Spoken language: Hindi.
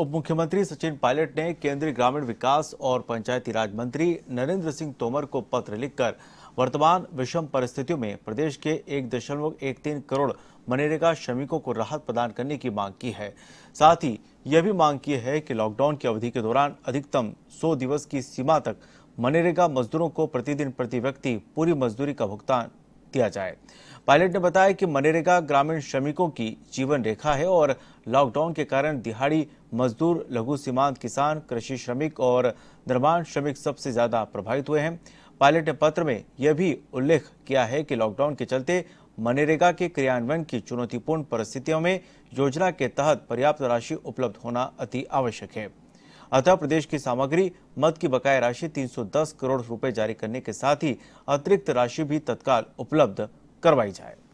उप मुख्यमंत्री सचिन पायलट ने केंद्रीय ग्रामीण विकास और पंचायती राज मंत्री नरेंद्र सिंह तोमर को पत्र लिखकर वर्तमान विषम परिस्थितियों में प्रदेश के एक दशमलव एक तीन करोड़ मनरेगा श्रमिकों को राहत प्रदान करने की मांग की है साथ ही यह भी मांग की है कि लॉकडाउन की अवधि के दौरान अधिकतम सौ दिवस की सीमा तक मनरेगा मजदूरों को प्रतिदिन प्रति व्यक्ति पूरी मजदूरी का भुगतान दिया जाए पायलट ने बताया कि मनरेगा ग्रामीण श्रमिकों की जीवन रेखा है और लॉकडाउन के कारण दिहाड़ी मजदूर लघु सीमांत किसान कृषि श्रमिक और निर्माण श्रमिक सबसे ज्यादा प्रभावित हुए हैं पायलट ने पत्र में यह भी उल्लेख किया है कि लॉकडाउन के चलते मनरेगा के क्रियान्वयन की चुनौतीपूर्ण परिस्थितियों में योजना के तहत पर्याप्त राशि उपलब्ध होना अति आवश्यक है अतः प्रदेश की सामग्री मद की बकाया राशि 310 करोड़ रुपए जारी करने के साथ ही अतिरिक्त राशि भी तत्काल उपलब्ध करवाई जाए